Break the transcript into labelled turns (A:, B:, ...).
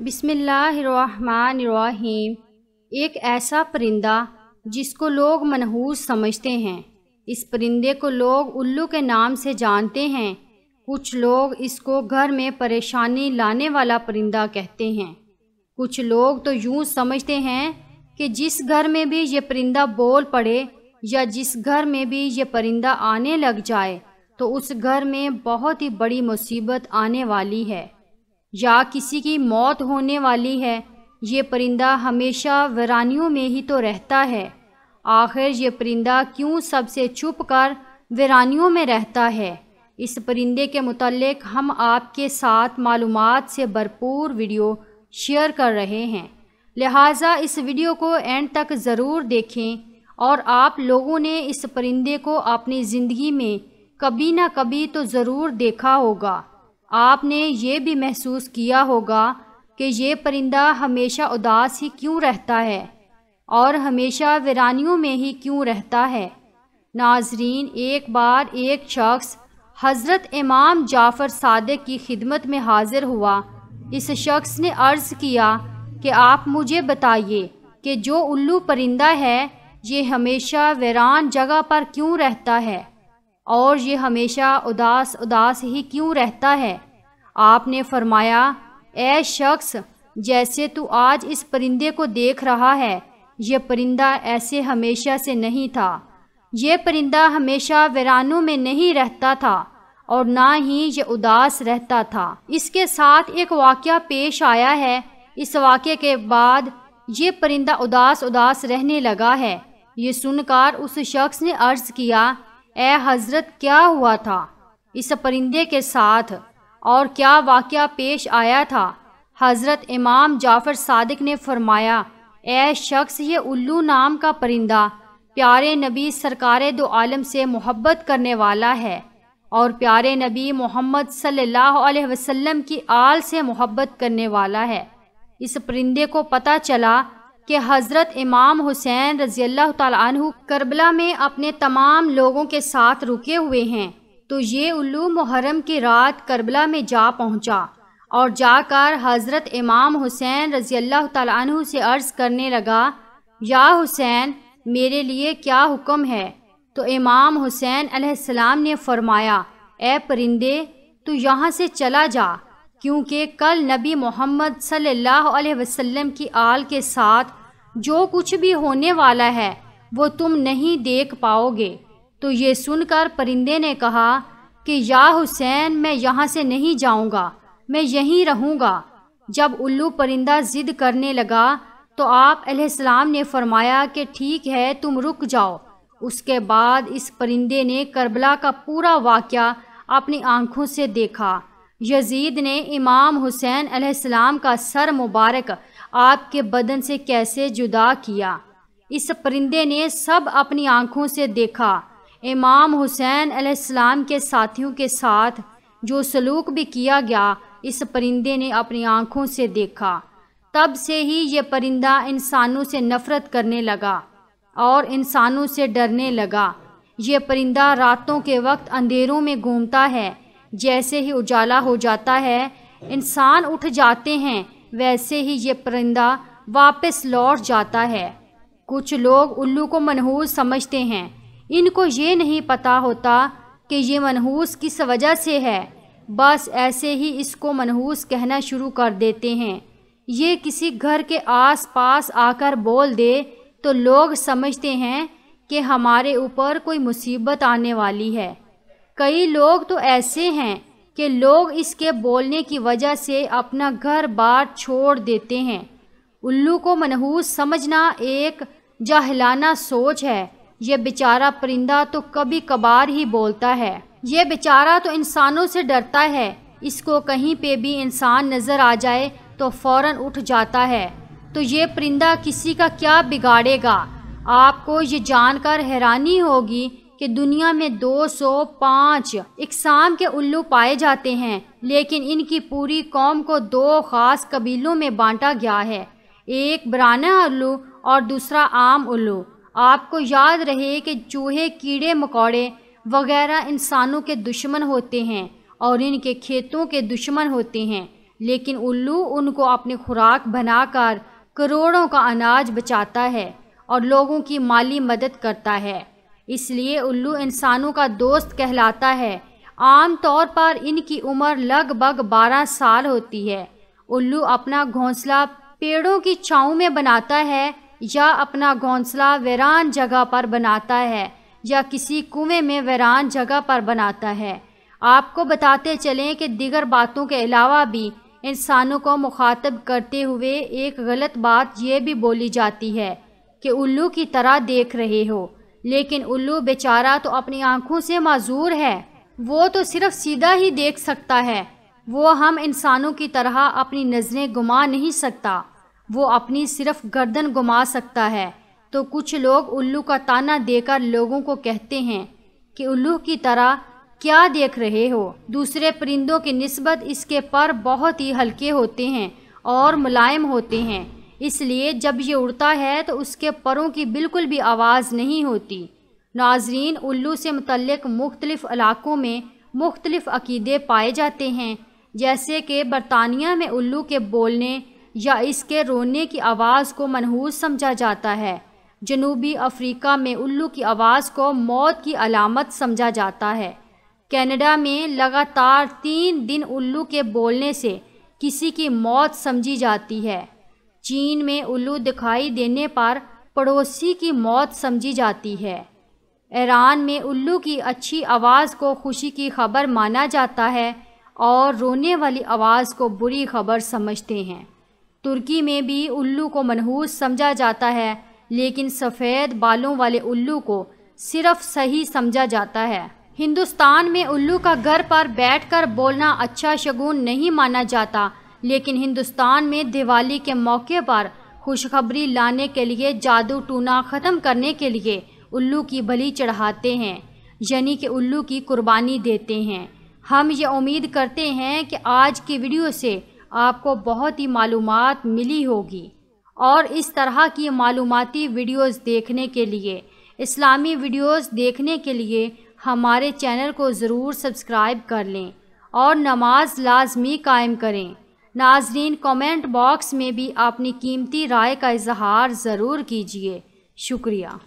A: बिसमीम एक ऐसा परिंदा जिसको लोग मनहूस समझते हैं इस परिंदे को लोग उल्लू के नाम से जानते हैं कुछ लोग इसको घर में परेशानी लाने वाला परिंदा कहते हैं कुछ लोग तो यूँ समझते हैं कि जिस घर में भी ये परिंदा बोल पड़े या जिस घर में भी ये परिंदा आने लग जाए तो उस घर में बहुत ही बड़ी मुसीबत आने वाली है या किसी की मौत होने वाली है ये परिंदा हमेशा वीरानियों में ही तो रहता है आखिर ये परिंदा क्यों सबसे छुप कर वीरानियों में रहता है इस परिंदे के मतलब हम आपके साथ मालूम से भरपूर वीडियो शेयर कर रहे हैं लिहाजा इस वीडियो को एंड तक ज़रूर देखें और आप लोगों ने इस परिंदे को अपनी ज़िंदगी में कभी ना कभी तो ज़रूर देखा होगा आपने ये भी महसूस किया होगा कि ये परिंदा हमेशा उदास ही क्यों रहता है और हमेशा वीरानियों में ही क्यों रहता है नाजरीन एक बार एक शख्स हज़रत इमाम जाफ़र सादे की खिदमत में हाजिर हुआ इस शख्स ने अर्ज़ किया कि आप मुझे बताइए कि जो उल्लू परिंदा है ये हमेशा वीरान जगह पर क्यों रहता है और ये हमेशा उदास उदास ही क्यों रहता है आपने फरमाया ए शख्स जैसे तू आज इस परिंदे को देख रहा है यह परिंदा ऐसे हमेशा से नहीं था यह परिंदा हमेशा वीरानों में नहीं रहता था और ना ही ये उदास रहता था इसके साथ एक वाक्य पेश आया है इस वाक्य के बाद ये परिंदा उदास उदास रहने लगा है ये सुनकर उस शख्स ने अर्ज़ किया ए हज़रत क्या हुआ था इस परिंदे के साथ और क्या वाक़ पेश आया था हज़रत इमाम जाफ़र सादिक ने फरमाया ए शख्स ये उल्लू नाम का परिंदा प्यारे नबी सरकार दो आलम से मोहब्बत करने वाला है और प्यारे नबी मोहम्मद सल्लल्लाहु अलैहि वसल्लम की आल से मोहब्बत करने वाला है इस परिंदे को पता चला कि हज़रत इमाम हुसैन रज़ी अल्लाह तु करबला में अपने तमाम लोगों के साथ रुके हुए हैं तो ये उल्लू मुहर्रम की रात करबला में जा पहुंचा और जाकर हज़रत इमाम हुसैन रज़ी अल्लाह तु से अर्ज़ करने लगा या हुसैन मेरे लिए क्या हुक्म है तो इमाम हुसैन अलैहिस्सलाम ने फरमाया ए परिंदे तू यहाँ से चला जा क्योंकि कल नबी मोहम्मद सल्लल्लाहु अलैहि वसल्लम की आल के साथ जो कुछ भी होने वाला है वो तुम नहीं देख पाओगे तो ये सुनकर परिंदे ने कहा कि या हुसैन मैं यहाँ से नहीं जाऊँगा मैं यहीं रहूँगा जब उल्लू परिंदा ज़िद करने लगा तो आप सलाम ने फरमाया कि ठीक है तुम रुक जाओ उसके बाद इस परिंदे ने करबला का पूरा वाक़ अपनी आँखों से देखा यजीद ने इमाम हुसैन अलैहिस्सलाम का सर मुबारक आपके बदन से कैसे जुदा किया इस परिंदे ने सब अपनी आंखों से देखा इमाम हुसैन अलैहिस्सलाम के साथियों के साथ जो सलूक भी किया गया इस परिंदे ने अपनी आंखों से देखा तब से ही ये परिंदा इंसानों से नफ़रत करने लगा और इंसानों से डरने लगा ये परिंदा रातों के वक्त अंधेरों में घूमता है जैसे ही उजाला हो जाता है इंसान उठ जाते हैं वैसे ही ये परिंदा वापस लौट जाता है कुछ लोग उल्लू को मनहूस समझते हैं इनको ये नहीं पता होता कि ये मनहूस किस वजह से है बस ऐसे ही इसको मनहूस कहना शुरू कर देते हैं ये किसी घर के आस पास आकर बोल दे तो लोग समझते हैं कि हमारे ऊपर कोई मुसीबत आने वाली है कई लोग तो ऐसे हैं कि लोग इसके बोलने की वजह से अपना घर बार छोड़ देते हैं उल्लू को मनहूस समझना एक जहलाना सोच है यह बेचारा परिंदा तो कभी कभार ही बोलता है यह बेचारा तो इंसानों से डरता है इसको कहीं पे भी इंसान नज़र आ जाए तो फ़ौर उठ जाता है तो ये परिंदा किसी का क्या बिगाड़ेगा आपको ये जानकर हैरानी होगी कि दुनिया में 205 इकसाम के उल्लू पाए जाते हैं लेकिन इनकी पूरी कौम को दो ख़ास कबीलों में बांटा गया है एक बराना उल्लू और दूसरा आम उल्लू आपको याद रहे कि चूहे कीड़े मकोड़े वगैरह इंसानों के दुश्मन होते हैं और इनके खेतों के दुश्मन होते हैं लेकिन उल्लू उनको अपनी खुराक बनाकर करोड़ों का अनाज बचाता है और लोगों की माली मदद करता है इसलिए उल्लू इंसानों का दोस्त कहलाता है आमतौर पर इनकी उम्र लगभग 12 साल होती है उल्लू अपना घोंसला पेड़ों की छाँव में बनाता है या अपना घोंसला वीरान जगह पर बनाता है या किसी कुएं में वीरान जगह पर बनाता है आपको बताते चलें कि दिगर बातों के अलावा भी इंसानों को मुखातब करते हुए एक गलत बात यह भी बोली जाती है कि उल्लू की तरह देख रहे हो लेकिन उल्लू बेचारा तो अपनी आंखों से माजूर है वो तो सिर्फ सीधा ही देख सकता है वो हम इंसानों की तरह अपनी नज़रें घुमा नहीं सकता वो अपनी सिर्फ गर्दन घुमा सकता है तो कुछ लोग उल्लू का ताना देकर लोगों को कहते हैं कि उल्लू की तरह क्या देख रहे हो दूसरे परिंदों की नस्बत इसके पर बहुत ही हल्के होते हैं और मुलायम होते हैं इसलिए जब ये उड़ता है तो उसके परों की बिल्कुल भी आवाज़ नहीं होती नाजरीन उल्लू से मतलब मुख्तलिफ़ इलाक़ों में मुख्तलिफ़ अकीदे पाए जाते हैं जैसे कि बरतानिया में उल्लू के बोलने या इसके रोने की आवाज़ को मनहूस समझा जाता है जनूबी अफ्रीका में उल्लू की आवाज़ को मौत की अलामत समझा जाता है कनाडा में लगातार तीन दिन उल्लू के बोलने से किसी की मौत समझी जाती है चीन में उल्लू दिखाई देने पर पड़ोसी की मौत समझी जाती है ईरान में उल्लू की अच्छी आवाज़ को खुशी की खबर माना जाता है और रोने वाली आवाज़ को बुरी खबर समझते हैं तुर्की में भी उल्लू को मनहूस समझा जाता है लेकिन सफ़ेद बालों वाले उल्लू को सिर्फ सही समझा जाता है हिंदुस्तान में उल्लू का घर पर बैठकर बोलना अच्छा शगुन नहीं माना जाता लेकिन हिंदुस्तान में दिवाली के मौके पर खुशखबरी लाने के लिए जादू टूना ख़त्म करने के लिए उल्लू की बलि चढ़ाते हैं यानी कि उल्लू की कुर्बानी देते हैं हम ये उम्मीद करते हैं कि आज की वीडियो से आपको बहुत ही मालूम मिली होगी और इस तरह की मालूमती वीडियोस देखने के लिए इस्लामी वीडियोस देखने के लिए हमारे चैनल को ज़रूर सब्सक्राइब कर लें और नमाज लाजमी कायम करें नाजरीन कमेंट बॉक्स में भी अपनी कीमती राय का इजहार ज़रूर कीजिए शुक्रिया